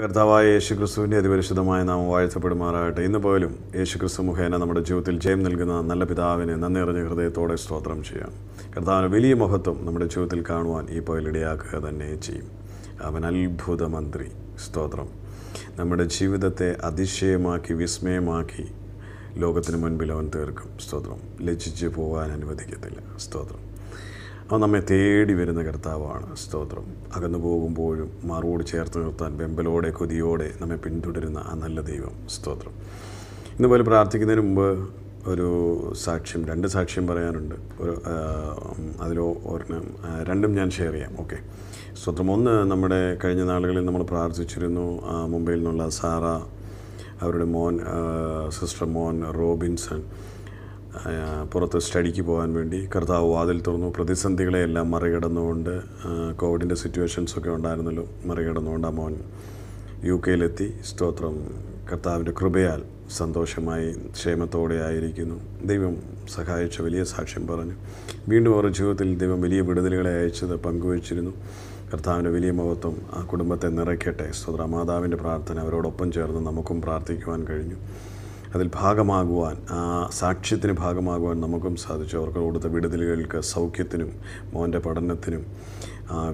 കർത്താവായ യേശുക്രിസ്തുവിൻ്റെ അതിപരിശുദ്ധമായ നാമം വാഴ്ത്തപ്പെടുമാറാകട്ടെ ഇന്ന് പോലും യേശുക്രിസ്തു മുഖേന നമ്മുടെ ജീവിതത്തിൽ ജയം നൽകുന്ന നല്ല പിതാവിനെ നന്ദി ഹൃദയത്തോടെ സ്തോത്രം ചെയ്യാം കർത്താവിന് വലിയ മഹത്വം നമ്മുടെ ജീവിതത്തിൽ കാണുവാൻ ഈ പോയിൽ തന്നെ ചെയ്യും അവൻ അത്ഭുത മന്ത്രി സ്തോത്രം നമ്മുടെ ജീവിതത്തെ അതിശയമാക്കി വിസ്മയമാക്കി ലോകത്തിന് മുൻപിൽ അവൻ തീർക്കും സ്തോത്രം ലജ്ജിച്ച് പോകാൻ അനുവദിക്കത്തില്ല സ്തോത്രം അവ നമ്മെ തേടി വരുന്ന കർത്താവാണ് സ്തോത്രം അകന്നു പോകുമ്പോഴും മാറോട് ചേർത്ത് നിർത്താൻ വെമ്പലോടെ കൊതിയോടെ നമ്മെ പിന്തുടരുന്ന ആ നല്ല ദൈവം സ്തോത്രം ഇന്നുപോലെ പ്രാർത്ഥിക്കുന്നതിന് മുമ്പ് ഒരു സാക്ഷ്യം രണ്ട് സാക്ഷ്യം പറയാനുണ്ട് ഒരു അതിലോ ഒരെണ്ണം രണ്ടും ഞാൻ ഷെയർ ചെയ്യാം ഓക്കെ സ്തോത്രം ഒന്ന് നമ്മുടെ കഴിഞ്ഞ നാളുകളിൽ നമ്മൾ പ്രാർത്ഥിച്ചിരുന്നു മുംബൈയിൽ നിന്നുള്ള സാറ അവരുടെ മോൻ സിസ്റ്റർ മോൻ റോബിൻസൺ പുറത്ത് സ്റ്റഡിക്ക് പോകാൻ വേണ്ടി കർത്താവ് വാതിൽ തുറന്നു പ്രതിസന്ധികളെയെല്ലാം മറികടന്നുകൊണ്ട് കോവിഡിൻ്റെ സിറ്റുവേഷൻസൊക്കെ ഉണ്ടായിരുന്നല്ലോ മറികടന്നുകൊണ്ട് മോൻ യു കെയിലെത്തി സ്തോത്രം കർത്താവിൻ്റെ കൃപയാൽ സന്തോഷമായി ക്ഷേമത്തോടെ ആയിരിക്കുന്നു ദൈവം സഹായിച്ച വലിയ സാക്ഷ്യം പറഞ്ഞു വീണ്ടും അവരുടെ ജീവിതത്തിൽ ദൈവം വലിയ വിടുതലുകളെ അയച്ചത് പങ്കുവച്ചിരുന്നു കർത്താവിൻ്റെ വലിയ മഹത്വം ആ കുടുംബത്തെ നിറയ്ക്കട്ടെ സ്തോത്ര മാതാവിൻ്റെ പ്രാർത്ഥന അവരോടൊപ്പം ചേർന്ന് നമുക്കും പ്രാർത്ഥിക്കുവാൻ കഴിഞ്ഞു അതിൽ ഭാഗമാകുവാൻ ആ സാക്ഷ്യത്തിന് ഭാഗമാകുവാൻ നമുക്കും സാധിച്ചു അവർക്ക് കൊടുത്ത വിടുതലുകൾക്ക് സൗഖ്യത്തിനും മോൻ്റെ പഠനത്തിനും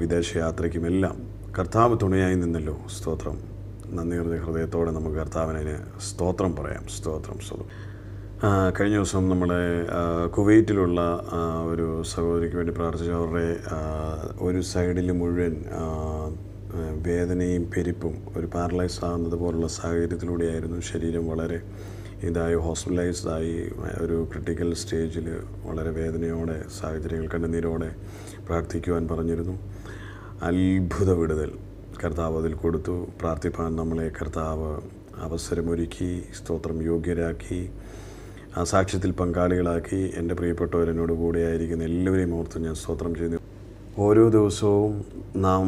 വിദേശയാത്രയ്ക്കും എല്ലാം കർത്താവ് തുണയായി നിന്നല്ലോ സ്തോത്രം നന്ദി ഹൃദയത്തോടെ നമുക്ക് കർത്താവിനെ സ്തോത്രം പറയാം സ്തോത്രം സ്തോത്രം കഴിഞ്ഞ ദിവസം നമ്മുടെ കുവൈറ്റിലുള്ള ഒരു സഹോദരിക്ക് വേണ്ടി പ്രാർത്ഥിച്ചു അവരുടെ ഒരു സൈഡിൽ മുഴുവൻ വേദനയും പെരിപ്പും ഒരു പാരലൈസ് ആകുന്നത് പോലുള്ള സാഹചര്യത്തിലൂടെയായിരുന്നു ശരീരം വളരെ ഇതായി ഹോസ്പിറ്റലൈസ്ഡായി ഒരു ക്രിട്ടിക്കൽ സ്റ്റേജിൽ വളരെ വേദനയോടെ സാഹചര്യങ്ങൾ കണ്ണുനീരോടെ പ്രാർത്ഥിക്കുവാൻ പറഞ്ഞിരുന്നു അത്ഭുത വിടുതൽ കർത്താവ് അതിൽ കൊടുത്തു പ്രാർത്ഥിപ്പാൻ നമ്മളെ കർത്താവ് അവസരമൊരുക്കി സ്തോത്രം യോഗ്യരാക്കി ആ സാക്ഷ്യത്തിൽ പങ്കാളികളാക്കി എൻ്റെ പ്രിയപ്പെട്ടവരെന്നോട് കൂടെയായിരിക്കുന്ന എല്ലാവരെയും ഓർത്ത് ഞാൻ സ്തോത്രം ചെയ്യുന്നു ഓരോ ദിവസവും നാം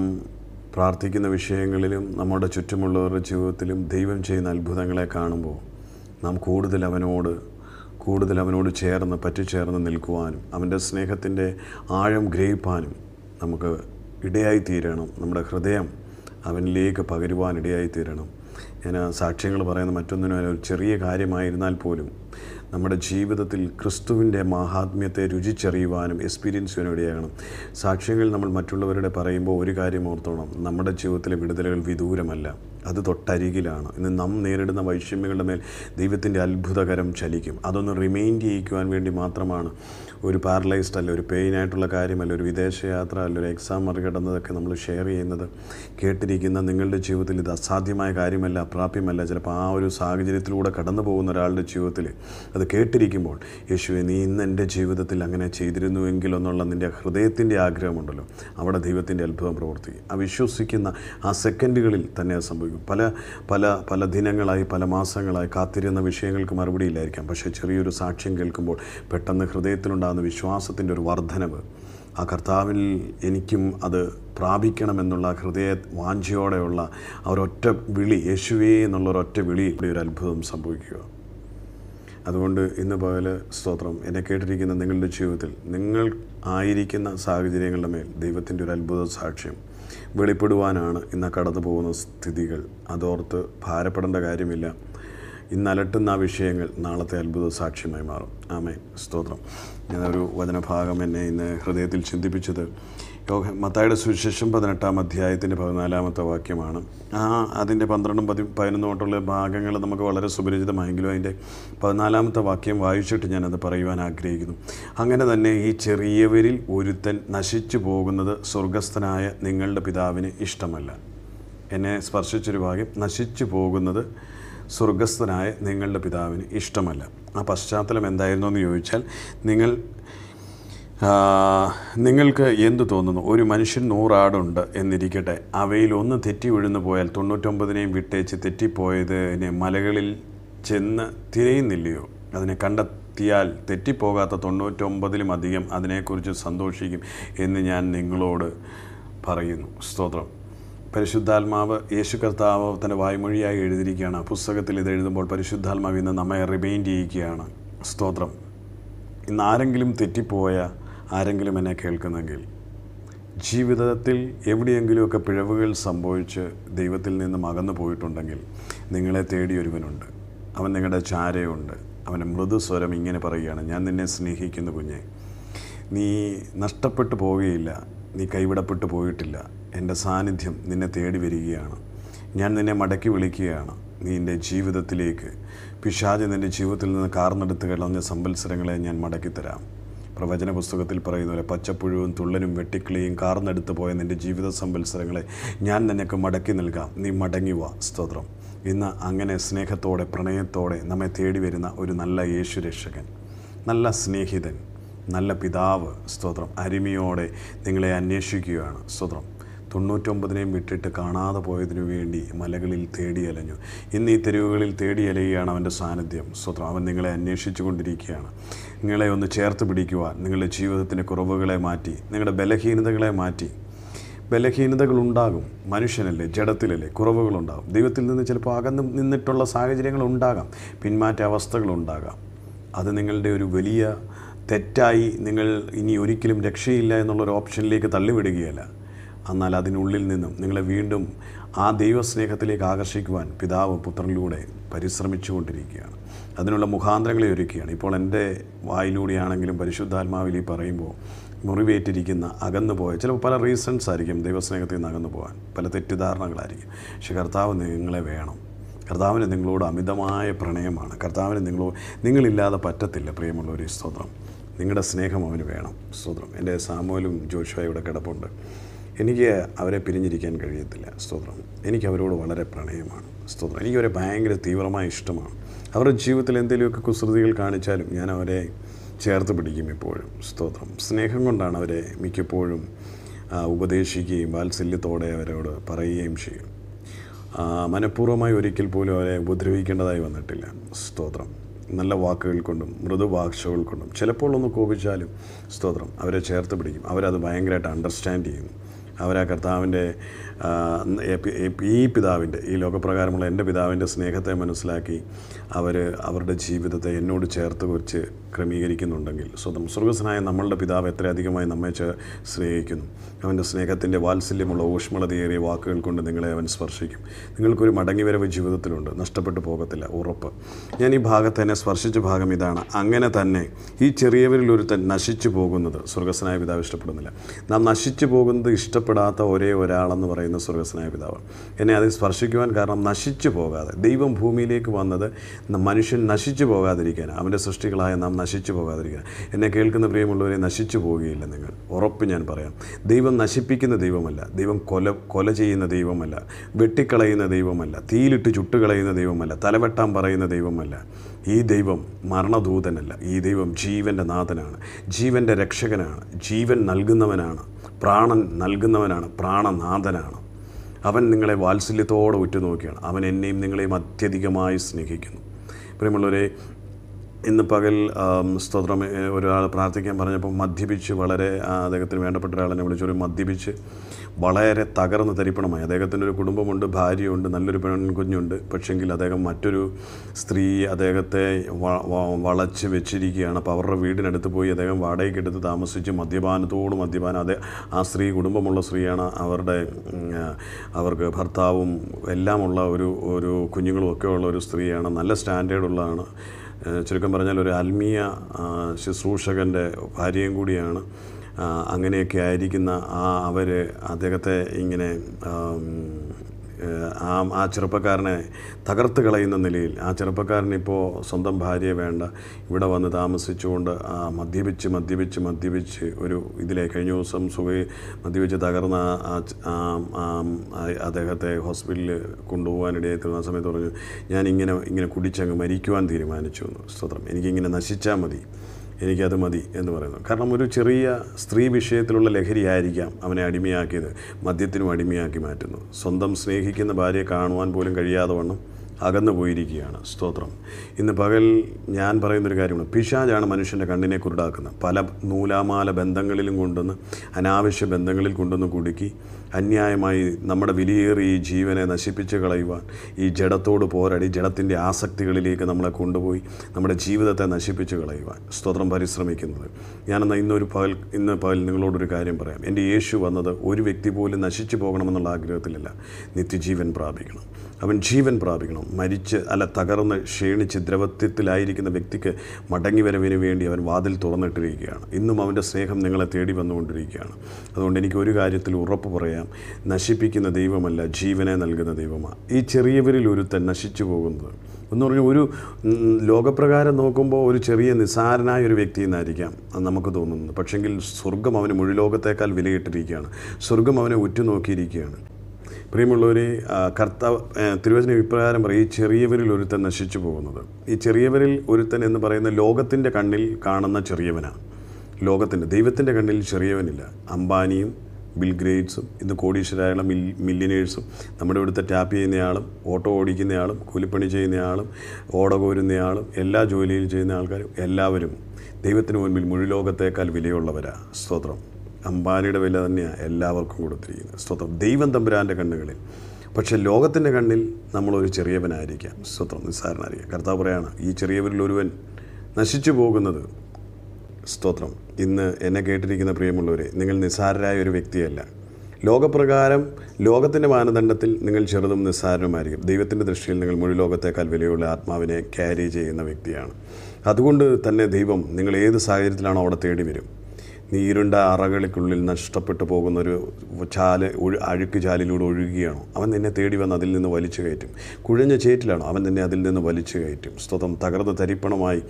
പ്രാർത്ഥിക്കുന്ന വിഷയങ്ങളിലും നമ്മുടെ ചുറ്റുമുള്ളവരുടെ ജീവിതത്തിലും ദൈവം ചെയ്യുന്ന അത്ഭുതങ്ങളെ കാണുമ്പോൾ നാം കൂടുതൽ അവനോട് കൂടുതൽ അവനോട് ചേർന്ന് പറ്റിച്ചേർന്ന് നിൽക്കുവാനും അവൻ്റെ സ്നേഹത്തിൻ്റെ ആഴം ഗ്രഹിപ്പാനും നമുക്ക് ഇടയായി തീരണം നമ്മുടെ ഹൃദയം അവനിലേക്ക് പകരുവാൻ ഇടയായി തീരണം ഞാൻ സാക്ഷ്യങ്ങൾ പറയുന്ന മറ്റൊന്നിനും ഒരു ചെറിയ കാര്യമായിരുന്നാൽ പോലും നമ്മുടെ ജീവിതത്തിൽ ക്രിസ്തുവിൻ്റെ മഹാത്മ്യത്തെ രുചിച്ചറിയുവാനും എക്സ്പീരിയൻസ് ചെയ്യാനും ഇടയാകണം സാക്ഷ്യങ്ങൾ നമ്മൾ മറ്റുള്ളവരുടെ പറയുമ്പോൾ ഒരു കാര്യം ഓർത്തോണം നമ്മുടെ ജീവിതത്തിലെ വിടുതലുകൾ വിദൂരമല്ല അത് തൊട്ടരികിലാണ് ഇന്ന് നാം നേരിടുന്ന വൈഷമ്യങ്ങളുടെ മേൽ ദൈവത്തിൻ്റെ അത്ഭുതകരം ചലിക്കും അതൊന്ന് റിമൈൻഡ് ചെയ്യിക്കുവാൻ വേണ്ടി മാത്രമാണ് ഒരു പാരലൈസ്ഡ് അല്ല ഒരു പെയിൻ ആയിട്ടുള്ള കാര്യമല്ല ഒരു വിദേശയാത്ര അല്ല ഒരു എക്സാം മറികടന്നതൊക്കെ നമ്മൾ ഷെയർ ചെയ്യുന്നത് കേട്ടിരിക്കുന്ന നിങ്ങളുടെ ജീവിതത്തിൽ ഇത് അസാധ്യമായ കാര്യമല്ല അപ്രാപ്യമല്ല ചിലപ്പോൾ ആ ഒരു സാഹചര്യത്തിലൂടെ കടന്നു പോകുന്ന ഒരാളുടെ ജീവിതത്തിൽ അത് കേട്ടിരിക്കുമ്പോൾ യേശുവെ നീ ഇന്ന് എൻ്റെ ജീവിതത്തിൽ അങ്ങനെ ചെയ്തിരുന്നുവെങ്കിൽ എന്നുള്ള നിൻ്റെ ഹൃദയത്തിൻ്റെ ആഗ്രഹമുണ്ടല്ലോ അവിടെ ദൈവത്തിൻ്റെ അത്ഭുതം പ്രവർത്തിക്കും ആ വിശ്വസിക്കുന്ന ആ സെക്കൻഡുകളിൽ തന്നെ സംഭവിക്കും പല പല പല ദിനങ്ങളായി പല മാസങ്ങളായി കാത്തിരുന്ന വിഷയങ്ങൾക്ക് ഇല്ലായിരിക്കാം പക്ഷേ ചെറിയൊരു സാക്ഷ്യം കേൾക്കുമ്പോൾ പെട്ടെന്ന് ഹൃദയത്തിലുണ്ടാകുന്ന വിശ്വാസത്തിൻ്റെ ഒരു വർധനവ് ആ കർത്താവിൽ എനിക്കും അത് പ്രാപിക്കണമെന്നുള്ള ഹൃദയ വാഞ്ചയോടെയുള്ള ആ ഒരൊറ്റ വിളി യേശുവേ എന്നുള്ള ഒരൊറ്റ വിളി ഇവിടെ ഒരു അത്ഭുതം സംഭവിക്കുക അതുകൊണ്ട് ഇന്ന് പകൽ സ്തോത്രം എന്നെ കേട്ടിരിക്കുന്ന നിങ്ങളുടെ ജീവിതത്തിൽ നിങ്ങൾ ആയിരിക്കുന്ന സാഹചര്യങ്ങളുടെ മേൽ ദൈവത്തിൻ്റെ ഒരു അത്ഭുത സാക്ഷ്യം വെളിപ്പെടുവാനാണ് ഇന്ന് കടന്നു പോകുന്ന സ്ഥിതികൾ അതോർത്ത് ഭാരപ്പെടേണ്ട കാര്യമില്ല ഇന്ന് അലട്ടുന്ന ആ വിഷയങ്ങൾ നാളത്തെ അത്ഭുത സാക്ഷ്യമായി മാറും ആമേ സ്തോത്രം ഞാനൊരു വചനഭാഗം എന്നെ ഇന്ന് ഹൃദയത്തിൽ ചിന്തിപ്പിച്ചത് യോഹ മത്തായുടെ സുവിശേഷം പതിനെട്ടാം അധ്യായത്തിൻ്റെ പതിനാലാമത്തെ വാക്യമാണ് ആ അതിൻ്റെ പന്ത്രണ്ടും പതി പതിനൊന്നും തൊട്ടുള്ള ഭാഗങ്ങൾ നമുക്ക് വളരെ സുപരിചിതമായെങ്കിലും അതിൻ്റെ പതിനാലാമത്തെ വാക്യം വായിച്ചിട്ട് ഞാനത് പറയുവാൻ ആഗ്രഹിക്കുന്നു അങ്ങനെ തന്നെ ഈ ചെറിയവരിൽ ഒരുത്തൻ നശിച്ചു പോകുന്നത് സ്വർഗസ്ഥനായ നിങ്ങളുടെ പിതാവിന് ഇഷ്ടമല്ല എന്നെ സ്പർശിച്ചൊരു ഭാഗ്യം നശിച്ചു പോകുന്നത് സ്വർഗസ്ഥനായ നിങ്ങളുടെ പിതാവിന് ഇഷ്ടമല്ല ആ പശ്ചാത്തലം എന്തായിരുന്നു എന്ന് ചോദിച്ചാൽ നിങ്ങൾ നിങ്ങൾക്ക് എന്തു തോന്നുന്നു ഒരു മനുഷ്യൻ നൂറാടുണ്ട് എന്നിരിക്കട്ടെ അവയിൽ ഒന്ന് തെറ്റി വിഴുന്നു പോയാൽ തൊണ്ണൂറ്റൊമ്പതിനെയും വിട്ടേച്ച് തെറ്റിപ്പോയതിനെ മലകളിൽ ചെന്ന് തിരയുന്നില്ലയോ അതിനെ കണ്ടെത്തിയാൽ തെറ്റിപ്പോകാത്ത തൊണ്ണൂറ്റൊമ്പതിലും അധികം അതിനെക്കുറിച്ച് സന്തോഷിക്കും എന്ന് ഞാൻ നിങ്ങളോട് പറയുന്നു സ്തോത്രം പരിശുദ്ധാത്മാവ് യേശു കർത്താവ് തൻ്റെ വായ്മൊഴിയായി എഴുതിയിരിക്കുകയാണ് പുസ്തകത്തിൽ ഇത് എഴുതുമ്പോൾ പരിശുദ്ധാത്മാവ് ഇന്ന് നമ്മെ റിമൈൻഡ് ചെയ്യിക്കുകയാണ് സ്തോത്രം ഇന്ന് ആരെങ്കിലും തെറ്റിപ്പോയ ആരെങ്കിലും എന്നെ കേൾക്കുന്നെങ്കിൽ ജീവിതത്തിൽ എവിടെയെങ്കിലുമൊക്കെ പിഴവുകൾ സംഭവിച്ച് ദൈവത്തിൽ നിന്ന് മകന്നു പോയിട്ടുണ്ടെങ്കിൽ നിങ്ങളെ തേടി ഒരുവനുണ്ട് അവൻ നിങ്ങളുടെ ചാരയുണ്ട് അവൻ്റെ മൃദുസ്വരം ഇങ്ങനെ പറയുകയാണ് ഞാൻ നിന്നെ സ്നേഹിക്കുന്നു കുഞ്ഞെ നീ നഷ്ടപ്പെട്ടു പോവുകയില്ല നീ കൈവിടപ്പെട്ടു പോയിട്ടില്ല എൻ്റെ സാന്നിധ്യം നിന്നെ തേടി വരികയാണ് ഞാൻ നിന്നെ മടക്കി വിളിക്കുകയാണ് നീ എൻ്റെ ജീവിതത്തിലേക്ക് പിശാജ് നിൻ്റെ ജീവിതത്തിൽ നിന്ന് കാർന്നെടുത്ത് കളഞ്ഞ സമ്പത്സരങ്ങളെ ഞാൻ മടക്കിത്തരാം പ്രവചന പുസ്തകത്തിൽ പറയുന്ന പോലെ പച്ചപ്പുഴുവും തുള്ളനും വെട്ടിക്കിളിയും കാർന്നെടുത്ത് പോയ നിൻ്റെ ജീവിത സമ്പത്സരങ്ങളെ ഞാൻ നിനക്ക് മടക്കി നൽകാം നീ മടങ്ങി വാ സ്തോത്രം ഇന്ന് അങ്ങനെ സ്നേഹത്തോടെ പ്രണയത്തോടെ നമ്മെ തേടി വരുന്ന ഒരു നല്ല യേശു രക്ഷകൻ നല്ല സ്നേഹിതൻ നല്ല പിതാവ് സ്തോത്രം അരുമയോടെ നിങ്ങളെ അന്വേഷിക്കുകയാണ് സ്തോത്രം തൊണ്ണൂറ്റൊമ്പതിനെയും വിട്ടിട്ട് കാണാതെ പോയതിനു വേണ്ടി മലകളിൽ തേടി അലഞ്ഞു ഇന്ന് ഈ തെരുവുകളിൽ തേടിയലയുകയാണ് അവൻ്റെ സാന്നിധ്യം സ്വത്രം അവൻ നിങ്ങളെ അന്വേഷിച്ചു കൊണ്ടിരിക്കുകയാണ് നിങ്ങളെ ഒന്ന് ചേർത്ത് പിടിക്കുവാൻ നിങ്ങളുടെ ജീവിതത്തിൻ്റെ കുറവുകളെ മാറ്റി നിങ്ങളുടെ ബലഹീനതകളെ മാറ്റി ബലഹീനതകളുണ്ടാകും മനുഷ്യനല്ലേ ജഡത്തിലല്ലേ കുറവുകളുണ്ടാകും ദൈവത്തിൽ നിന്ന് ചിലപ്പോൾ അകന്ന് നിന്നിട്ടുള്ള സാഹചര്യങ്ങളുണ്ടാകാം പിന്മാറ്റ അവസ്ഥകളുണ്ടാകാം അത് നിങ്ങളുടെ ഒരു വലിയ തെറ്റായി നിങ്ങൾ ഇനി ഒരിക്കലും രക്ഷയില്ല എന്നുള്ളൊരു ഓപ്ഷനിലേക്ക് തള്ളിവിടുകയല്ല എന്നാൽ അതിനുള്ളിൽ നിന്നും നിങ്ങളെ വീണ്ടും ആ ദൈവസ്നേഹത്തിലേക്ക് ആകർഷിക്കുവാൻ പിതാവ് പുത്രനിലൂടെ കൊണ്ടിരിക്കുകയാണ് അതിനുള്ള മുഖാന്തരങ്ങളെ ഒരുക്കുകയാണ് ഇപ്പോൾ എൻ്റെ വായിലൂടെയാണെങ്കിലും പരിശുദ്ധാത്മാവിലി പറയുമ്പോൾ മുറിവേറ്റിരിക്കുന്ന അകന്നു പോയ ചിലപ്പോൾ പല റീസൺസ് ആയിരിക്കും ദൈവസ്നേഹത്തിൽ നിന്ന് അകന്നു പോകാൻ പല തെറ്റിദ്ധാരണകളായിരിക്കും പക്ഷെ കർത്താവ് നിങ്ങളെ വേണം കർത്താവിന് നിങ്ങളോട് അമിതമായ പ്രണയമാണ് കർത്താവിന് നിങ്ങളോ നിങ്ങളില്ലാതെ പറ്റത്തില്ല പ്രിയമുള്ള ഒരു സ്തോത്രം നിങ്ങളുടെ സ്നേഹം അവന് വേണം സ്തോത്രം എൻ്റെ സാമൂലും ജോഷുവ ഇവിടെ കിടപ്പുണ്ട് എനിക്ക് അവരെ പിരിഞ്ഞിരിക്കാൻ കഴിയത്തില്ല സ്തോത്രം എനിക്ക് അവരോട് വളരെ പ്രണയമാണ് സ്തോത്രം എനിക്ക് അവരെ ഭയങ്കര തീവ്രമായ ഇഷ്ടമാണ് അവരുടെ ജീവിതത്തിൽ എന്തെങ്കിലുമൊക്കെ കുസൃതികൾ കാണിച്ചാലും ഞാൻ അവരെ ചേർത്ത് പിടിക്കും ഇപ്പോഴും സ്തോത്രം സ്നേഹം കൊണ്ടാണ് അവരെ മിക്കപ്പോഴും ഉപദേശിക്കുകയും വാത്സല്യത്തോടെ അവരോട് പറയുകയും ചെയ്യും മനഃപൂർവ്വമായി ഒരിക്കൽ പോലും അവരെ ഉപദ്രവിക്കേണ്ടതായി വന്നിട്ടില്ല സ്തോത്രം നല്ല വാക്കുകൾ കൊണ്ടും മൃദുഭാഷകൾ കൊണ്ടും ചിലപ്പോൾ ഒന്ന് കോപിച്ചാലും സ്തോത്രം അവരെ ചേർത്ത് പിടിക്കും അവരത് ഭയങ്കരമായിട്ട് അണ്ടർസ്റ്റാൻഡ് ചെയ്യും അവരാ കർത്താവിൻ്റെ ഈ പിതാവിൻ്റെ ഈ ലോകപ്രകാരമുള്ള എൻ്റെ പിതാവിൻ്റെ സ്നേഹത്തെ മനസ്സിലാക്കി അവർ അവരുടെ ജീവിതത്തെ എന്നോട് ചേർത്ത് വെച്ച് ക്രമീകരിക്കുന്നുണ്ടെങ്കിൽ സ്വതം സ്വർഗസ്നായ നമ്മളുടെ പിതാവ് എത്രയധികമായി നമ്മെ സ്നേഹിക്കുന്നു അവൻ്റെ സ്നേഹത്തിൻ്റെ വാത്സല്യമുള്ള ഊഷ്മളതയേറിയ വാക്കുകൾ കൊണ്ട് നിങ്ങളെ അവൻ സ്പർശിക്കും നിങ്ങൾക്കൊരു മടങ്ങിവരവ് ജീവിതത്തിലുണ്ട് നഷ്ടപ്പെട്ടു പോകത്തില്ല ഉറപ്പ് ഞാൻ ഈ ഭാഗത്ത് തന്നെ സ്പർശിച്ച ഭാഗം ഇതാണ് അങ്ങനെ തന്നെ ഈ ചെറിയവരിൽ ഒരു നശിച്ചു പോകുന്നത് സ്വർഗസ്നായ പിതാവ് ഇഷ്ടപ്പെടുന്നില്ല നാം നശിച്ചു പോകുന്നത് ഇഷ്ടപ്പെടാത്ത ഒരേ ഒരാളെന്ന് പറയുന്നത് പറയുന്ന സ്വർഗസ്നായ പിതാവ് എന്നെ അതിൽ സ്പർശിക്കുവാൻ കാരണം നശിച്ചു പോകാതെ ദൈവം ഭൂമിയിലേക്ക് വന്നത് മനുഷ്യൻ നശിച്ചു പോകാതിരിക്കാൻ അവൻ്റെ സൃഷ്ടികളായ നാം നശിച്ചു പോകാതിരിക്കാൻ എന്നെ കേൾക്കുന്ന പ്രിയമുള്ളവരെ നശിച്ചു പോവുകയില്ല നിങ്ങൾ ഉറപ്പ് ഞാൻ പറയാം ദൈവം നശിപ്പിക്കുന്ന ദൈവമല്ല ദൈവം കൊല കൊല ചെയ്യുന്ന ദൈവമല്ല വെട്ടിക്കളയുന്ന ദൈവമല്ല തീയിലിട്ട് ചുട്ടുകളയുന്ന ദൈവമല്ല തലവെട്ടാൻ പറയുന്ന ദൈവമല്ല ഈ ദൈവം മരണദൂതനല്ല ഈ ദൈവം ജീവൻ്റെ നാഥനാണ് ജീവൻ്റെ രക്ഷകനാണ് ജീവൻ നൽകുന്നവനാണ് പ്രാണൻ നൽകുന്നവനാണ് പ്രാണനാഥനാണ് അവൻ നിങ്ങളെ വാത്സല്യത്തോടെ ഉറ്റുനോക്കിയാണ് അവൻ എന്നെയും നിങ്ങളെയും അത്യധികമായി സ്നേഹിക്കുന്നു പ്രിയമുള്ളവരെ ഇന്ന് പകൽ സ്തോത്രം ഒരാൾ പ്രാർത്ഥിക്കാൻ പറഞ്ഞപ്പോൾ മദ്യപിച്ച് വളരെ അദ്ദേഹത്തിന് വേണ്ടപ്പെട്ട ഒരാളെന്നെ വിളിച്ചൊരു മദ്യപിച്ച് വളരെ തകർന്ന് തരിപ്പണമായി അദ്ദേഹത്തിൻ്റെ ഒരു കുടുംബമുണ്ട് ഭാര്യയുണ്ട് നല്ലൊരു പെൺകുഞ്ഞുണ്ട് പക്ഷെങ്കിൽ അദ്ദേഹം മറ്റൊരു സ്ത്രീ അദ്ദേഹത്തെ വളച്ച് വെച്ചിരിക്കുകയാണ് അപ്പോൾ അവരുടെ വീടിനടുത്ത് പോയി അദ്ദേഹം വാടകയ്ക്ക് എടുത്ത് താമസിച്ച് മദ്യപാനത്തോട് മദ്യപാനം അതെ ആ സ്ത്രീ കുടുംബമുള്ള സ്ത്രീയാണ് അവരുടെ അവർക്ക് ഭർത്താവും എല്ലാമുള്ള ഒരു ഒരു കുഞ്ഞുങ്ങളും ഒക്കെ ഉള്ള ഒരു സ്ത്രീയാണ് നല്ല സ്റ്റാൻഡേർഡ് ഉള്ളതാണ് ചുരുക്കം പറഞ്ഞാൽ ഒരു ആത്മീയ ശുശ്രൂഷകൻ്റെ ഭാര്യയും കൂടിയാണ് അങ്ങനെയൊക്കെ ആയിരിക്കുന്ന ആ അവർ അദ്ദേഹത്തെ ഇങ്ങനെ ആ ആ ചെറുപ്പക്കാരനെ തകർത്ത് കളയുന്ന നിലയിൽ ആ ചെറുപ്പക്കാരനിപ്പോൾ സ്വന്തം ഭാര്യയെ വേണ്ട ഇവിടെ വന്ന് താമസിച്ചുകൊണ്ട് ആ മദ്യപിച്ച് മദ്യപിച്ച് മദ്യപിച്ച് ഒരു ഇതിലെ കഴിഞ്ഞ ദിവസം സുഖ മദ്യപിച്ച് തകർന്ന ആ അദ്ദേഹത്തെ ഹോസ്പിറ്റലിൽ കൊണ്ടുപോകാനിടയായി തീർന്ന സമയത്ത് പറഞ്ഞു ഞാൻ ഇങ്ങനെ ഇങ്ങനെ കുടിച്ചങ്ങ് മരിക്കുവാൻ തീരുമാനിച്ചു എന്ന് സ്തോത്രം എനിക്കിങ്ങനെ നശിച്ചാൽ മതി എനിക്കത് മതി എന്ന് പറയുന്നു കാരണം ഒരു ചെറിയ സ്ത്രീ വിഷയത്തിലുള്ള ലഹരിയായിരിക്കാം അവനെ അടിമയാക്കിയത് മദ്യത്തിനും അടിമയാക്കി മാറ്റുന്നു സ്വന്തം സ്നേഹിക്കുന്ന ഭാര്യയെ കാണുവാൻ പോലും കഴിയാതെ വണ്ണം അകന്നു പോയിരിക്കുകയാണ് സ്തോത്രം ഇന്ന് പകൽ ഞാൻ പറയുന്നൊരു കാര്യമാണ് പിശാജാണ് മനുഷ്യൻ്റെ കണ്ണിനെ കുരുടാക്കുന്നത് പല നൂലാമാല ബന്ധങ്ങളിലും കൊണ്ടുവന്ന് അനാവശ്യ ബന്ധങ്ങളിൽ കൊണ്ടുവന്ന് കുടുക്കി അന്യായമായി നമ്മുടെ വിലയേറിയ ഈ ജീവനെ നശിപ്പിച്ച് കളയുവാൻ ഈ ജഡത്തോട് പോരാടി ജഡത്തിൻ്റെ ആസക്തികളിലേക്ക് നമ്മളെ കൊണ്ടുപോയി നമ്മുടെ ജീവിതത്തെ നശിപ്പിച്ച് കളയുവാൻ സ്തോത്രം പരിശ്രമിക്കുന്നത് ഞാനെന്നാൽ ഇന്നൊരു പകൽ ഇന്ന് പകൽ നിങ്ങളോടൊരു കാര്യം പറയാം എൻ്റെ യേശു വന്നത് ഒരു വ്യക്തി പോലും നശിച്ചു പോകണമെന്നുള്ള ആഗ്രഹത്തിലല്ല നിത്യജീവൻ പ്രാപിക്കണം അവൻ ജീവൻ പ്രാപിക്കണം മരിച്ച് അല്ല തകർന്ന് ക്ഷീണിച്ച് ദ്രവത്വത്തിലായിരിക്കുന്ന വ്യക്തിക്ക് മടങ്ങി വരവിന് വേണ്ടി അവൻ വാതിൽ തുറന്നിട്ടിരിക്കുകയാണ് ഇന്നും അവൻ്റെ സ്നേഹം നിങ്ങളെ തേടി വന്നുകൊണ്ടിരിക്കുകയാണ് അതുകൊണ്ട് എനിക്ക് ഒരു കാര്യത്തിൽ ഉറപ്പ് പറയാം അറിയാം നശിപ്പിക്കുന്ന ദൈവമല്ല ജീവനെ നൽകുന്ന ദൈവമാണ് ഈ ചെറിയവരിൽ ഒരുത്തൻ നശിച്ചു പോകുന്നത് എന്ന് പറഞ്ഞാൽ ഒരു ലോകപ്രകാരം നോക്കുമ്പോൾ ഒരു ചെറിയ നിസാരനായ ഒരു വ്യക്തി എന്നായിരിക്കാം നമുക്ക് തോന്നുന്നത് പക്ഷെങ്കിൽ സ്വർഗം അവന് മുഴുവോകത്തേക്കാൾ വിലയിട്ടിരിക്കുകയാണ് സ്വർഗം അവനെ ഉറ്റുനോക്കിയിരിക്കുകയാണ് പ്രിയമുള്ളവരെ കർത്താവ് തിരുവചന ഇപ്രകാരം പറയും ഈ ചെറിയവരിൽ ഒരുത്തൻ നശിച്ചു പോകുന്നത് ഈ ചെറിയവരിൽ ഒരുത്തൻ എന്ന് പറയുന്ന ലോകത്തിൻ്റെ കണ്ണിൽ കാണുന്ന ചെറിയവനാണ് ലോകത്തിൻ്റെ ദൈവത്തിൻ്റെ കണ്ണിൽ ചെറിയവനില്ല അംബാനിയും ബിൽ ഗ്രേറ്റ്സും ഇന്ന് കോടീശ്വരായുള്ള മിൽ മില്യനേഴ്സും നമ്മുടെ ഇവിടുത്തെ ടാപ്പ് ചെയ്യുന്നയാളും ഓട്ടോ ഓടിക്കുന്നയാളും കൂലിപ്പണി ചെയ്യുന്നയാളും ഓട കോരുന്നയാളും എല്ലാ ജോലിയിലും ചെയ്യുന്ന ആൾക്കാരും എല്ലാവരും ദൈവത്തിന് മുൻപിൽ മുഴുലോകത്തേക്കാൾ വിലയുള്ളവരാണ് സ്തോത്രം അംബാനിയുടെ വില തന്നെയാണ് എല്ലാവർക്കും കൊടുത്തിരിക്കുന്നത് സ്തോത്രം ദൈവം തമ്പുരാൻ്റെ കണ്ണുകളിൽ പക്ഷേ ലോകത്തിൻ്റെ കണ്ണിൽ നമ്മളൊരു ചെറിയവനായിരിക്കാം സ്തോത്രം നിസ്സാരനായിരിക്കാം കർത്താവ് പറയാണ് ഈ ചെറിയവരിൽ ഒരുവൻ നശിച്ചു പോകുന്നത് സ്തോത്രം ഇന്ന് എന്നെ കേട്ടിരിക്കുന്ന പ്രിയമുള്ളവരെ നിങ്ങൾ നിസ്സാരരായ ഒരു വ്യക്തിയല്ല ലോകപ്രകാരം ലോകത്തിൻ്റെ മാനദണ്ഡത്തിൽ നിങ്ങൾ ചെറുതും നിസ്സാരനുമായിരിക്കും ദൈവത്തിൻ്റെ ദൃഷ്ടിയിൽ നിങ്ങൾ മുഴു ലോകത്തേക്കാൾ വിലയുള്ള ആത്മാവിനെ ക്യാരി ചെയ്യുന്ന വ്യക്തിയാണ് അതുകൊണ്ട് തന്നെ ദൈവം നിങ്ങൾ ഏത് സാഹചര്യത്തിലാണോ അവിടെ തേടി വരും നീരുണ്ട അറകൾക്കുള്ളിൽ നഷ്ടപ്പെട്ടു പോകുന്നൊരു ചാല് ഒഴു അഴുക്ക് ചാലിലൂടെ ഒഴുകുകയാണോ അവൻ നിന്നെ തേടി വന്ന് അതിൽ നിന്ന് വലിച്ചു കയറ്റും കുഴഞ്ഞ ചേറ്റിലാണോ അവൻ നിന്നെ അതിൽ നിന്ന് വലിച്ചു കയറ്റും സ്തോത്രം തകർന്ന് തരിപ്പണമായി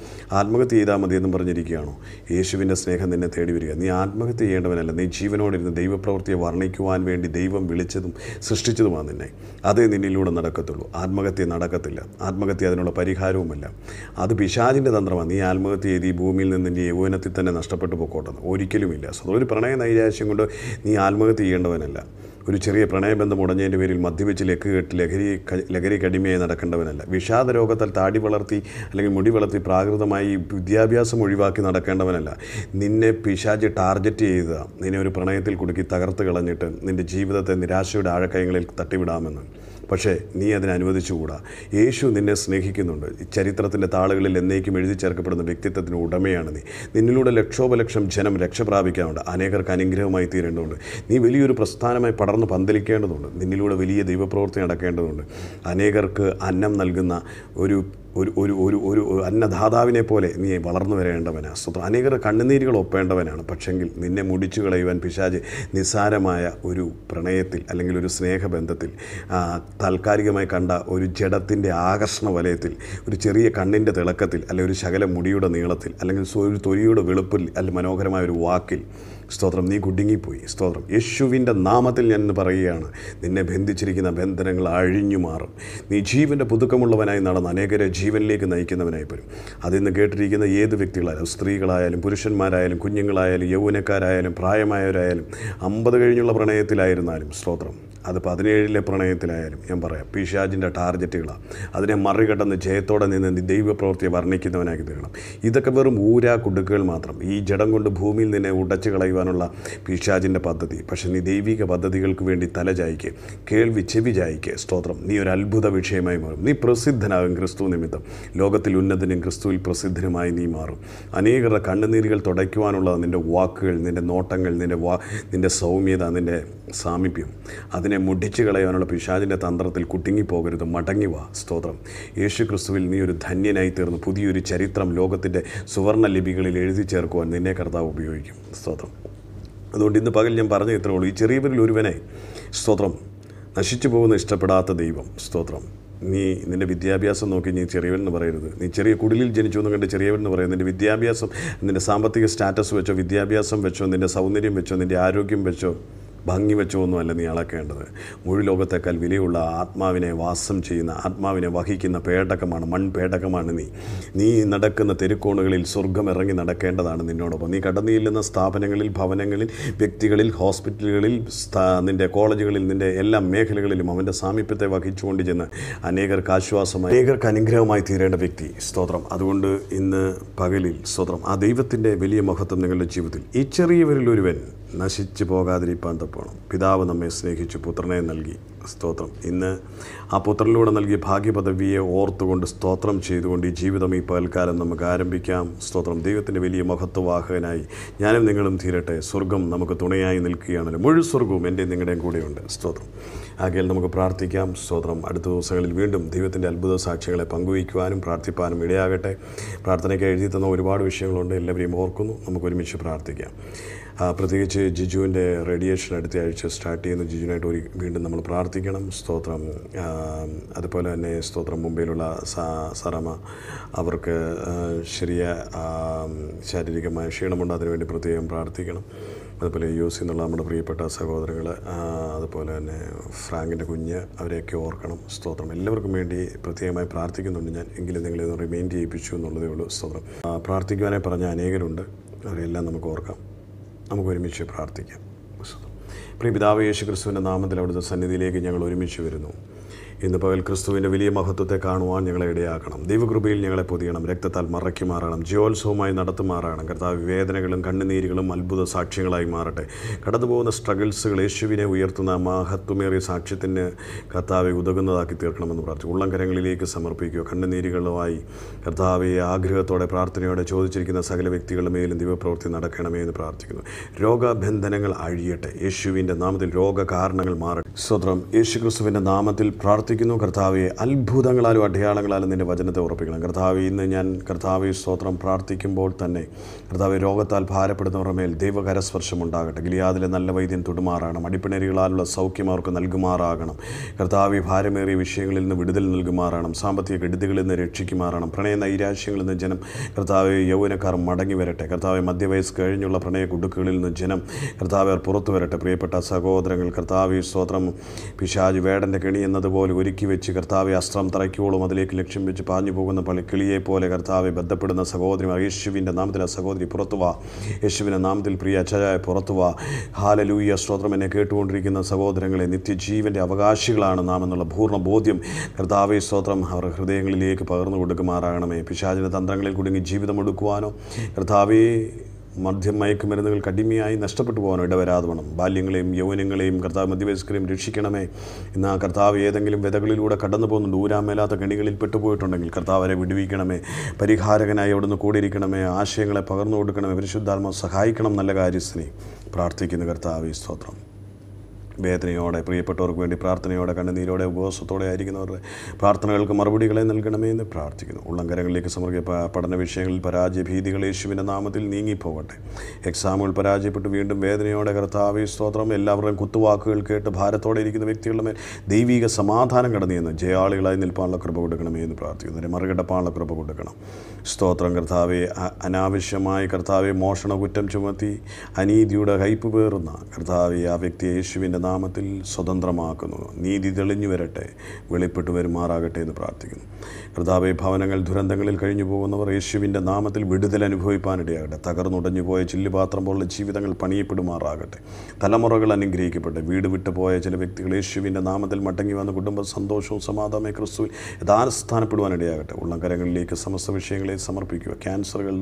ആത്മഹത്യ ചെയ്താൽ മതി എന്നും പറഞ്ഞിരിക്കുകയാണോ യേശുവിൻ്റെ സ്നേഹം നിന്നെ തേടി വരിക നീ ആത്മഹത്യ ചെയ്യേണ്ടവനല്ല നീ ജീവനോടിരുന്ന് ദൈവപ്രവൃത്തിയെ വർണ്ണിക്കുവാൻ വേണ്ടി ദൈവം വിളിച്ചതും സൃഷ്ടിച്ചതുമാണ് നിന്നെ അതേ നിന്നിലൂടെ നടക്കത്തുള്ളൂ ആത്മഹത്യ നടക്കത്തില്ല ആത്മഹത്യ അതിനുള്ള പരിഹാരവുമല്ല അത് പിശാചിൻ്റെ തന്ത്രമാണ് നീ ആത്മഹത്യ ചെയ്ത് ഈ ഭൂമിയിൽ നിന്ന് നിൻ്റെ യൗവനത്തിൽ തന്നെ നഷ്ടപ്പെട്ടു പോക്കോട്ടെന്ന് ഒരിക്കലും ഒരിക്കലുമില്ല സ്വതവർ പ്രണയ നൈരാശ്യം കൊണ്ട് നീ ആത്മഹത്യ ചെയ്യേണ്ടവനല്ല ഒരു ചെറിയ പ്രണയബന്ധം ഉടഞ്ഞതിൻ്റെ പേരിൽ മദ്യപിച്ച് ലക്ക് കെട്ട് ലഹരി ലഹരി കടിമയായി നടക്കേണ്ടവനല്ല വിഷാദ രോഗത്താൽ താടി വളർത്തി അല്ലെങ്കിൽ മുടി വളർത്തി പ്രാകൃതമായി വിദ്യാഭ്യാസം ഒഴിവാക്കി നടക്കേണ്ടവനല്ല നിന്നെ പിശാജ് ടാർഗറ്റ് ചെയ്ത നിന്നെ ഒരു പ്രണയത്തിൽ കുടുക്കി തകർത്ത് കളഞ്ഞിട്ട് നിൻ്റെ ജീവിതത്തെ നിരാശയുടെ ആഴക്കയങ്ങളിൽ തട്ടിവിടാമെന്ന് പക്ഷേ നീ അതിനെ യേശു നിന്നെ സ്നേഹിക്കുന്നുണ്ട് ചരിത്രത്തിൻ്റെ താളുകളിൽ എന്നേക്കും എഴുതി ചേർക്കപ്പെടുന്ന വ്യക്തിത്വത്തിന് ഉടമയാണ് നീ നിന്നിലൂടെ ലക്ഷോപലക്ഷം ജനം രക്ഷ പ്രാപിക്കാനുണ്ട് അനേകർക്ക് അനുഗ്രഹമായി തീരേണ്ടതുണ്ട് നീ വലിയൊരു പ്രസ്ഥാനമായി പടർന്ന് പന്തലിക്കേണ്ടതുണ്ട് നിന്നിലൂടെ വലിയ ദൈവപ്രവൃത്തി നടക്കേണ്ടതുണ്ട് അനേകർക്ക് അന്നം നൽകുന്ന ഒരു ഒരു ഒരു ഒരു ഒരു അന്നദാതാവിനെ പോലെ നീ വളർന്നു വരേണ്ടവനാണ് സ്വത്ത് അനേകർ കണ്ണുനീരുകൾ ഒപ്പേണ്ടവനാണ് പക്ഷെങ്കിൽ നിന്നെ മുടിച്ചു കളയുവാൻ പിശാജ് നിസ്സാരമായ ഒരു പ്രണയത്തിൽ അല്ലെങ്കിൽ ഒരു സ്നേഹബന്ധത്തിൽ താൽക്കാലികമായി കണ്ട ഒരു ജഡത്തിൻ്റെ ആകർഷണ വലയത്തിൽ ഒരു ചെറിയ കണ്ണിൻ്റെ തിളക്കത്തിൽ അല്ലെങ്കിൽ ഒരു ശകല മുടിയുടെ നീളത്തിൽ അല്ലെങ്കിൽ ഒരു തൊലിയുടെ വെളുപ്പിൽ അല്ലെങ്കിൽ മനോഹരമായ ഒരു വാക്കിൽ സ്തോത്രം നീ കുടുങ്ങിപ്പോയി സ്തോത്രം യേശുവിൻ്റെ നാമത്തിൽ ഞാൻ പറയുകയാണ് നിന്നെ ബന്ധിച്ചിരിക്കുന്ന ബന്ധനങ്ങൾ അഴിഞ്ഞു മാറും നീ ജീവൻ്റെ പുതുക്കമുള്ളവനായി നടന്ന് അനേകരെ ജീവനിലേക്ക് നയിക്കുന്നവനായി വരും അതിന്ന് കേട്ടിരിക്കുന്ന ഏത് വ്യക്തികളായാലും സ്ത്രീകളായാലും പുരുഷന്മാരായാലും കുഞ്ഞുങ്ങളായാലും യൗവനക്കാരായാലും പ്രായമായവരായാലും അമ്പത് കഴിഞ്ഞുള്ള പ്രണയത്തിലായിരുന്നാലും സ്തോത്രം അത് പതിനേഴിലെ പ്രണയത്തിലായാലും ഞാൻ പറയാം പിശാജിൻ്റെ ടാർഗറ്റുകളാണ് അതിനെ മറികടന്ന് ജയത്തോടെ നിന്ന് ദൈവപ്രവൃത്തിയെ വർണ്ണിക്കുന്നവനാക്കി തീരണം ഇതൊക്കെ വെറും ഊരാ കുടുക്കുകൾ മാത്രം ഈ ജഡം കൊണ്ട് ഭൂമിയിൽ നിന്നെ ഉടച്ചു കളയുവാനുള്ള പിശാജിൻ്റെ പദ്ധതി പക്ഷേ നീ ദൈവിക പദ്ധതികൾക്ക് വേണ്ടി തലചായിക്ക് കേൾവി ചെവി ചായിക്ക് സ്തോത്രം നീ ഒരു അത്ഭുത വിഷയമായി മാറും നീ പ്രസിദ്ധനാകും ക്രിസ്തു നിമിത്തം ലോകത്തിൽ ഉന്നതനും ക്രിസ്തുവിൽ പ്രസിദ്ധനുമായി നീ മാറും അനേകരുടെ കണ്ണുനീരുകൾ തുടയ്ക്കുവാനുള്ള നിൻ്റെ വാക്കുകൾ നിൻ്റെ നോട്ടങ്ങൾ നിൻ്റെ വാ നിൻ്റെ സൗമ്യത നിൻ്റെ സാമീപ്യം അതിനെ അതിനെ മുടിച്ചു കളയാനുള്ള പിശാചിൻ്റെ തന്ത്രത്തിൽ കുടുങ്ങിപ്പോകരുത് മടങ്ങി വാ സ്തോത്രം യേശു ക്രിസ്തുവിൽ നീ ഒരു ധന്യനായി തീർന്നു പുതിയൊരു ചരിത്രം ലോകത്തിൻ്റെ സുവർണ ലിപികളിൽ എഴുതി ചേർക്കുവാൻ നിന്നെ കർത്താവ് ഉപയോഗിക്കും സ്തോത്രം അതുകൊണ്ട് ഇന്ന് പകൽ ഞാൻ പറഞ്ഞു ഇത്രേ ഉള്ളൂ ഈ ചെറിയവരിൽ ഒരുവനെ സ്തോത്രം നശിച്ചു പോകുന്ന ഇഷ്ടപ്പെടാത്ത ദൈവം സ്തോത്രം നീ നിൻ്റെ വിദ്യാഭ്യാസം നോക്കി നീ ചെറിയവൻ എന്ന് പറയരുത് നീ ചെറിയ കുടിലിൽ ജനിച്ചു എന്ന് കണ്ട് ചെറിയവൻ എന്ന് പറയുന്നത് നിൻ്റെ വിദ്യാഭ്യാസം നിൻ്റെ സാമ്പത്തിക സ്റ്റാറ്റസ് വെച്ചോ വിദ്യാഭ്യാസം വെച്ചോ നിൻ്റെ സൗന്ദര്യം വെച്ചോ നിൻ്റെ ആരോഗ്യം വെച്ചോ ഭംഗി അല്ല നീ അളക്കേണ്ടത് മുഴു ലോകത്തേക്കാൾ വിലയുള്ള ആത്മാവിനെ വാസം ചെയ്യുന്ന ആത്മാവിനെ വഹിക്കുന്ന പേടകമാണ് മൺപേടകമാണ് നീ നീ നടക്കുന്ന തെരുക്കോണുകളിൽ സ്വർഗം ഇറങ്ങി നടക്കേണ്ടതാണ് നിന്നോടൊപ്പം നീ കടന്നു ചെല്ലുന്ന സ്ഥാപനങ്ങളിൽ ഭവനങ്ങളിൽ വ്യക്തികളിൽ ഹോസ്പിറ്റലുകളിൽ നിൻ്റെ കോളേജുകളിൽ നിൻ്റെ എല്ലാ മേഖലകളിലും അവൻ്റെ സാമീപ്യത്തെ വഹിച്ചുകൊണ്ട് ചെന്ന് അനേകർക്ക് ആശ്വാസമായി അനേകർക്ക് അനുഗ്രഹമായി തീരേണ്ട വ്യക്തി സ്തോത്രം അതുകൊണ്ട് ഇന്ന് പകലിൽ സ്തോത്രം ആ ദൈവത്തിൻ്റെ വലിയ മഹത്വം നിങ്ങളുടെ ജീവിതത്തിൽ ഈ ചെറിയവരിൽ ഒരുവൻ നശിച്ചു പോകാതിരിപ്പാൻ പോകണം പിതാവ് നമ്മെ സ്നേഹിച്ച് പുത്രനെ നൽകി സ്തോത്രം ഇന്ന് ആ പുത്രനിലൂടെ നൽകിയ ഭാഗ്യപദവിയെ ഓർത്തുകൊണ്ട് സ്തോത്രം ചെയ്തുകൊണ്ട് ഈ ജീവിതം ഈ പകൽക്കാലം നമുക്ക് ആരംഭിക്കാം സ്തോത്രം ദൈവത്തിൻ്റെ വലിയ മഹത്വവാഹകനായി ഞാനും നിങ്ങളും തീരട്ടെ സ്വർഗം നമുക്ക് തുണയായി നിൽക്കുകയാണല്ലോ മുഴു സ്വർഗവും എൻ്റെയും നിങ്ങളുടെയും കൂടെയുണ്ട് സ്തോത്രം ആകെ നമുക്ക് പ്രാർത്ഥിക്കാം സ്തോത്രം അടുത്ത ദിവസങ്ങളിൽ വീണ്ടും ദൈവത്തിൻ്റെ അത്ഭുത സാക്ഷികളെ പങ്കുവയ്ക്കുവാനും പ്രാർത്ഥിപ്പാനും ഇടയാകട്ടെ പ്രാർത്ഥനയ്ക്ക് എഴുതി തന്ന ഒരുപാട് വിഷയങ്ങളുണ്ട് എല്ലാവരെയും ഓർക്കുന്നു നമുക്ക് ഒരുമിച്ച് പ്രാർത്ഥിക്കാം പ്രത്യേകിച്ച് ജിജുവിൻ്റെ റേഡിയേഷൻ അടുത്ത ആഴ്ച സ്റ്റാർട്ട് ചെയ്യുന്ന ജിജുവിനായിട്ട് ഒരു വീണ്ടും നമ്മൾ പ്രാർത്ഥിക്കും പ്രാർത്ഥിക്കണം സ്തോത്രം അതുപോലെ തന്നെ സ്തോത്രം മുമ്പിലുള്ള സറമ അവർക്ക് ശരിയ ശാരീരികമായ ക്ഷീണമുണ്ട് അതിനുവേണ്ടി പ്രത്യേകം പ്രാർത്ഥിക്കണം അതുപോലെ യു സി എന്നുള്ള നമ്മുടെ പ്രിയപ്പെട്ട സഹോദരങ്ങൾ അതുപോലെ തന്നെ ഫ്രാങ്കിൻ്റെ കുഞ്ഞ് അവരെയൊക്കെ ഓർക്കണം സ്തോത്രം എല്ലാവർക്കും വേണ്ടി പ്രത്യേകമായി പ്രാർത്ഥിക്കുന്നുണ്ട് ഞാൻ എങ്കിലും നിങ്ങളെ ഒന്ന് റിമൈൻഡ് ചെയ്യിപ്പിച്ചു എന്നുള്ളതേ ഉള്ളൂ സ്തോത്രം പ്രാർത്ഥിക്കുവാനായി പറഞ്ഞ അനേകരുണ്ട് അവരെല്ലാം നമുക്ക് ഓർക്കാം നമുക്ക് ഒരുമിച്ച് പ്രാർത്ഥിക്കാം പ്രിയപിതാവ് യേശു ക്രിസ്തുവിൻ്റെ നാമത്തിൽ അവിടുത്തെ സന്നിധിയിലേക്ക് ഞങ്ങൾ ഒരുമിച്ച് വരുന്നു ഇന്ന് പകൽ ക്രിസ്തുവിൻ്റെ വലിയ മഹത്വത്തെ കാണുവാൻ ഞങ്ങളെ ഇടയാക്കണം ദൈവകൃപയിൽ ഞങ്ങളെ പൊതിയണം രക്തത്താൽ മറയ്ക്കുമാറണം ജീവോത്സവമായി നടത്തുമാറാകണം കർത്താവ് വേദനകളും കണ്ണുനീരുകളും അത്ഭുത സാക്ഷ്യങ്ങളായി മാറട്ടെ കടന്നുപോകുന്ന സ്ട്രഗിൾസുകൾ യേശുവിനെ ഉയർത്തുന്ന മഹത്വമേറിയ സാക്ഷ്യത്തിന് കർത്താവെ ഉതകുന്നതാക്കി തീർക്കണമെന്ന് പ്രാർത്ഥിച്ചു ഉള്ളംകരങ്ങളിലേക്ക് സമർപ്പിക്കുക കണ്ണുനീരുകളുമായി കർത്താവെ ആഗ്രഹത്തോടെ പ്രാർത്ഥനയോടെ ചോദിച്ചിരിക്കുന്ന സകല വ്യക്തികളുടെ മേലും ദൈവപ്രവൃത്തി നടക്കണമേ എന്ന് പ്രാർത്ഥിക്കുന്നു രോഗബന്ധനങ്ങൾ അഴിയട്ടെ യേശുവിൻ്റെ നാമത്തിൽ രോഗകാരണങ്ങൾ മാറട്ടെ സ്വത്രം യേശുക്രിസ്തുവിൻ്റെ നാമത്തിൽ പ്രാർത്ഥന പ്രാർത്ഥിക്കുന്നു കർത്താവെ അത്ഭുതങ്ങളാലും അടയാളങ്ങളാലും നിൻ്റെ വചനത്തെ ഉറപ്പിക്കണം കർത്താവ് ഇന്ന് ഞാൻ കർത്താവ് സ്തോത്രം പ്രാർത്ഥിക്കുമ്പോൾ തന്നെ കർത്താവ് രോഗത്താൽ ഭാരപ്പെടുന്നവരുടെ മേൽ ദൈവകരസ്പർശം ഉണ്ടാകട്ടെ ഗിലിയാദിലെ നല്ല വൈദ്യം തുടുമാറാകണം അടിപ്പിണരികളാലുള്ള സൗഖ്യം അവർക്ക് നൽകുമാറാകണം കർത്താവ് ഭാരമേറിയ വിഷയങ്ങളിൽ നിന്ന് വിടുതൽ നൽകുമാറാകണം സാമ്പത്തിക കെടുതികളിൽ നിന്ന് രക്ഷിക്കുമാറാകണം പ്രണയ നൈരാശ്യങ്ങളിൽ നിന്ന് ജനം കർത്താവ് യൗവനക്കാർ മടങ്ങി വരട്ടെ കർത്താവ് മധ്യവയസ്സ് കഴിഞ്ഞുള്ള പ്രണയ കുടുക്കുകളിൽ നിന്ന് ജനം കർത്താവ് പുറത്തു വരട്ടെ പ്രിയപ്പെട്ട സഹോദരങ്ങൾ കർത്താവ് സ്തോത്രം പിശാജ് വേടൻ്റെ കെണി എന്നതുപോലെ ഒരുക്കി വെച്ച് കർത്താവെ അസ്ത്രം തറയ്ക്കോളും അതിലേക്ക് ലക്ഷ്യം വെച്ച് പാഞ്ഞു പോകുന്ന പള്ളിക്കിളിയെ കിളിയെ പോലെ കർത്താവെ ബന്ധപ്പെടുന്ന സഹോദരി യേശുവിൻ്റെ നാമത്തിൽ ആ സഹോദരി വാ യേശുവിൻ്റെ നാമത്തിൽ പ്രിയ അച്ഛായ പുറത്തുവാ ഹാലലൂയ സ്തോത്രം എന്നെ കേട്ടുകൊണ്ടിരിക്കുന്ന സഹോദരങ്ങളെ നിത്യജീവൻ്റെ അവകാശികളാണ് നാം എന്നുള്ള പൂർണ്ണ ബോധ്യം കർത്താവെ സ്തോത്രം അവർ ഹൃദയങ്ങളിലേക്ക് പകർന്നു കൊടുക്കുമാറാകണമേ പിശാചിൻ്റെ തന്ത്രങ്ങളിൽ കുടുങ്ങി ജീവിതം എടുക്കുവാനോ കർത്താവേ മദ്യം മയക്കുമരുന്നുകൾ കടിമയായി നഷ്ടപ്പെട്ടു പോകാൻ ഇടവരാതെ വേണം ബാല്യങ്ങളെയും യൗവനങ്ങളെയും കർത്താവ് മദ്യവയസ്കരെയും രക്ഷിക്കണമേ ഇന്ന് ആ കർത്താവ് ഏതെങ്കിലും വിതകളിലൂടെ കടന്നു പോകുന്നുണ്ട് ഊരാമേലാത്ത കണികളിൽ പെട്ടുപോയിട്ടുണ്ടെങ്കിൽ കർത്താവരെ വിടുവിക്കണമേ പരിഹാരകനായി അവിടുന്ന് കൂടിയിരിക്കണമേ ആശയങ്ങളെ പകർന്നു കൊടുക്കണമേ പരിശുദ്ധാത്മാവ് സഹായിക്കണം നല്ല കാര്യസ്ഥനെ പ്രാർത്ഥിക്കുന്ന കർത്താവ് സ്തോത്രം വേദനയോടെ പ്രിയപ്പെട്ടവർക്ക് വേണ്ടി പ്രാർത്ഥനയോടെ കണ്ണുനീരോടെ ഉപവാസത്തോടെ ആയിരിക്കുന്നവരുടെ പ്രാർത്ഥനകൾക്ക് മറുപടികളെ നൽകണമേ എന്ന് പ്രാർത്ഥിക്കുന്നു ഉള്ളംകരങ്ങളിലേക്ക് സമർപ്പിക്കുക പഠന വിഷയങ്ങളിൽ പരാജയഭീതികൾ യേശുവിൻ്റെ നാമത്തിൽ നീങ്ങിപ്പോകട്ടെ എക്സാമുകൾ പരാജയപ്പെട്ട് വീണ്ടും വേദനയോടെ കർത്താവി സ്തോത്രം എല്ലാവരുടെയും കുത്തുവാക്കുകൾ കേട്ട് ഭാരത്തോടെ ഇരിക്കുന്ന വ്യക്തികളുടെ മേൽ ദൈവിക സമാധാനം കടന്നു ജയാളികളായി നിൽപ്പാനുള്ള കൃപ കൊടുക്കണമേ എന്ന് പ്രാർത്ഥിക്കുന്നു അവരെ മറികടപ്പാനുള്ള കൃപ കൊടുക്കണം സ്തോത്രം കർത്താവെ അനാവശ്യമായി കർത്താവെ മോഷണ കുറ്റം ചുമത്തി അനീതിയുടെ ഹൈപ്പ് പേറുന്ന കർത്താവെ ആ വ്യക്തി യേശുവിൻ്റെ നാമത്തിൽ സ്വതന്ത്രമാക്കുന്നു നീതി തെളിഞ്ഞു വരട്ടെ വെളിപ്പെട്ടു വരുമാറാകട്ടെ എന്ന് പ്രാർത്ഥിക്കുന്നു കർത്താവെ ഭവനങ്ങൾ ദുരന്തങ്ങളിൽ കഴിഞ്ഞു പോകുന്നവർ യേശുവിൻ്റെ നാമത്തിൽ വിടുതൽ അനുഭവിപ്പാനിടയാകട്ടെ തകർന്നുടഞ്ഞു പോയ ചില്ലുപാത്രം പോലുള്ള ജീവിതങ്ങൾ പണിയപ്പെടുമാറാകട്ടെ തലമുറകൾ അനുഗ്രഹിക്കപ്പെട്ടെ വീട് വിട്ടു പോയ ചില വ്യക്തികൾ യേശുവിൻ്റെ നാമത്തിൽ മടങ്ങി വന്ന കുടുംബ സന്തോഷവും സമാധാനമായി ക്രിസ്തുവിൽ യഥാസ്ഥാനപ്പെടുവാനിടയാകട്ടെ ഉള്ളംകരങ്ങളിലേക്ക് സമസ്ത വിഷയങ്ങളെ സമർപ്പിക്കുക ക്യാൻസറുകൾ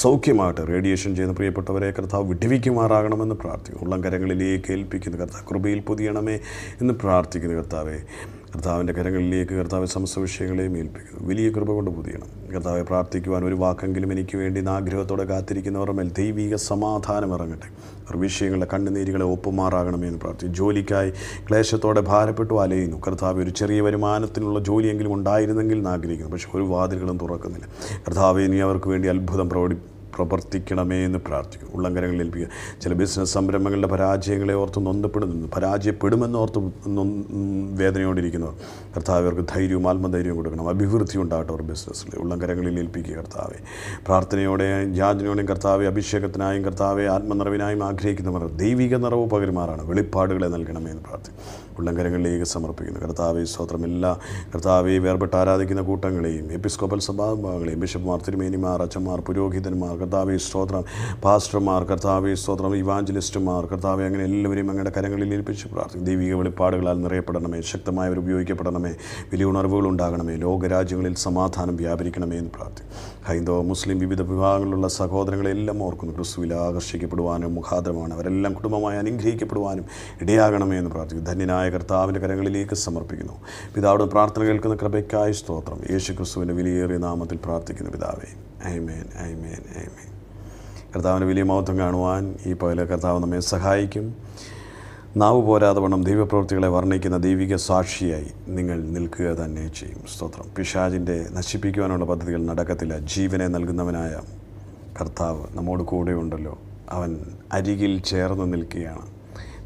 സൗഖ്യമാകട്ടെ റേഡിയേഷൻ ചെയ്യുന്ന പ്രിയപ്പെട്ടവരെ കർത്താവ് വിടുവിക്കുമാറാകണമെന്ന് പ്രാർത്ഥിക്കും ഉള്ളംകരങ്ങളിലേക്ക് ഏൽപ്പിക്കുന്ന കർത്താവ് കൃപയിൽ പൊതിയണമേ എന്ന് പ്രാർത്ഥിക്കുന്നു കർത്താവെ കർത്താവിൻ്റെ കരങ്ങളിലേക്ക് കർത്താവ് സമസ്ത വിഷയങ്ങളെയും ഏൽപ്പിക്കുന്നു വലിയ കൃപ കൊണ്ട് പുതിയണം കർത്താവെ പ്രാർത്ഥിക്കുവാൻ ഒരു വാക്കെങ്കിലും എനിക്ക് വേണ്ടി ആഗ്രഹത്തോടെ കാത്തിരിക്കുന്നവർ മേൽ ദൈവിക സമാധാനം ഇറങ്ങട്ടെ വിഷയങ്ങളുടെ കണ്ണുനീരുകളെ ഒപ്പുമാറാകണമേ എന്ന് പ്രാർത്ഥിക്കും ജോലിക്കായി ക്ലേശത്തോടെ ഭാരപ്പെട്ടു അലയുന്നു കർത്താവ് ഒരു ചെറിയ വരുമാനത്തിനുള്ള ജോലിയെങ്കിലും ഉണ്ടായിരുന്നെങ്കിൽ എന്ന് ആഗ്രഹിക്കുന്നു പക്ഷെ ഒരു വാതിലുകളും തുറക്കുന്നില്ല കർത്താവ് ഇനി അവർക്ക് വേണ്ടി അത്ഭുതം പ്രകടി പ്രവർത്തിക്കണമേ എന്ന് പ്രാർത്ഥിക്കും ഉള്ളങ്കരങ്ങളിൽ ഏൽപ്പിക്കുക ചില ബിസിനസ് സംരംഭങ്ങളുടെ പരാജയങ്ങളെ ഓർത്ത് നൊന്നപ്പെടുന്നു പരാജയപ്പെടുമെന്ന് ഓർത്ത് വേദനയോടിരിക്കുന്നവർ കർത്താവ് അവർക്ക് ധൈര്യവും ആത്മധൈര്യവും കൊടുക്കണം അഭിവൃദ്ധി ഉണ്ടാകട്ടെ അവർ ബിസിനസ്സിൽ ഉള്ളങ്കരങ്ങളിൽ ഏൽപ്പിക്കുക കർത്താവെ പ്രാർത്ഥനയോടെയും യാചനയോടെയും കർത്താവെ അഭിഷേകത്തിനായും കർത്താവെ ആത്മനിറവിനായും ആഗ്രഹിക്കുന്നവർ ദൈവിക നിറവ് പകരുമാറാണ് വെളിപ്പാടുകളെ നൽകണമെന്ന് പ്രാർത്ഥിക്കും ഉള്ളംകരങ്ങളിലേക്ക് സമർപ്പിക്കുന്നു കർത്താവെ സ്തോത്രമില്ല കർത്താവ് വേർപെട്ട് ആരാധിക്കുന്ന കൂട്ടങ്ങളെയും എപ്പിസ്കോപ്പൽ സഭാഭാഗങ്ങളെയും ബിഷപ്പ്മാർ തിരുമേനിമാർ അച്ഛന്മാർ പുരോഹിതന്മാർ കർത്താവ് സ്തോത്രം പാസ്റ്റർമാർ കർത്താവ് സ്തോത്രം ഇവാഞ്ചലിസ്റ്റുമാർ കർത്താവ് അങ്ങനെ എല്ലാവരെയും അങ്ങയുടെ കരങ്ങളിൽ ഏൽപ്പിച്ച് പ്രാർത്ഥിക്കും ദൈവിക വെളിപ്പാടുകളാൽ നിറയപ്പെടണമേ ശക്തമായവർ ഉപയോഗിക്കപ്പെടണമേ വലിയ ഉണർവുകൾ ഉണ്ടാകണമേ ലോകരാജ്യങ്ങളിൽ സമാധാനം വ്യാപരിക്കണമേ എന്ന് പ്രാർത്ഥിക്കും ഹൈന്ദവ മുസ്ലിം വിവിധ വിഭാഗങ്ങളിലുള്ള സഹോദരങ്ങളെല്ലാം ഓർക്കുന്നു ക്രിസ്തുവിൽ ആകർഷിക്കപ്പെടുവാനും മുഖാന്തരമാണ് അവരെല്ലാം കുടുംബമായി അനുഗ്രഹിക്കപ്പെടുവാനും ഇടയാകണമേ എന്ന് പ്രാർത്ഥിക്കും ധന്യനായ ദൈവമായ കർത്താവിൻ്റെ കരങ്ങളിലേക്ക് സമർപ്പിക്കുന്നു പിതാവിന് പ്രാർത്ഥന കേൾക്കുന്ന കൃപയ്ക്കായ സ്തോത്രം യേശു ക്രിസ്തുവിൻ്റെ വിലയേറിയ നാമത്തിൽ പ്രാർത്ഥിക്കുന്നു പിതാവേ ഐമേൻ ഐമേൻ ഐമേൻ കർത്താവിൻ്റെ വലിയ മഹത്വം കാണുവാൻ ഈ പോലെ കർത്താവ് നമ്മെ സഹായിക്കും നാവ് പോരാതെ വണ്ണം ദൈവപ്രവൃത്തികളെ വർണ്ണിക്കുന്ന ദൈവിക സാക്ഷിയായി നിങ്ങൾ നിൽക്കുക തന്നെ ചെയ്യും സ്തോത്രം പിഷാജിൻ്റെ നശിപ്പിക്കുവാനുള്ള പദ്ധതികൾ നടക്കത്തില്ല ജീവനെ നൽകുന്നവനായ കർത്താവ് നമ്മോട് കൂടെയുണ്ടല്ലോ അവൻ അരികിൽ ചേർന്ന് നിൽക്കുകയാണ്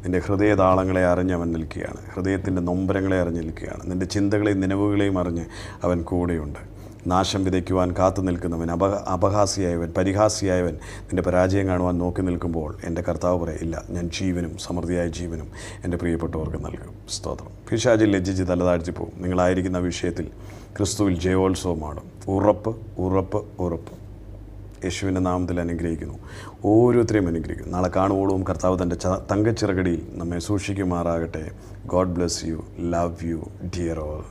നിൻ്റെ ഹൃദയതാളങ്ങളെ അറിഞ്ഞ് അവൻ നിൽക്കുകയാണ് ഹൃദയത്തിൻ്റെ നൊമ്പരങ്ങളെ അറിഞ്ഞ് നിൽക്കുകയാണ് നിൻ്റെ ചിന്തകളെയും നിലവുകളെയും അറിഞ്ഞ് അവൻ കൂടെയുണ്ട് നാശം വിതയ്ക്കുവാൻ കാത്തു നിൽക്കുന്നവൻ അപ അപഹാസിയായവൻ പരിഹാസിയായവൻ നിൻ്റെ പരാജയം കാണുവാൻ നോക്കി നിൽക്കുമ്പോൾ എൻ്റെ കർത്താവ് പറയില്ല ഞാൻ ജീവനും സമൃദ്ധിയായ ജീവനും എൻ്റെ പ്രിയപ്പെട്ടവർക്ക് നൽകും സ്തോത്രം പിശാജിൽ ലജ്ജിച്ച് തലതാഴ്ത്തി നിങ്ങളായിരിക്കുന്ന വിഷയത്തിൽ ക്രിസ്തുവിൽ ജയോത്സവമാണ് ഉറപ്പ് ഉറപ്പ് ഉറപ്പ് യേശുവിൻ്റെ നാമത്തിൽ അനുഗ്രഹിക്കുന്നു ഓരോരുത്തരെയും അനുഗ്രഹിക്കുന്നു നാളെ കാണുവോളും കർത്താവ് തൻ്റെ തങ്കച്ചിറകടിയിൽ നമ്മെ സൂക്ഷിക്കുമാറാകട്ടെ God bless you love you dear all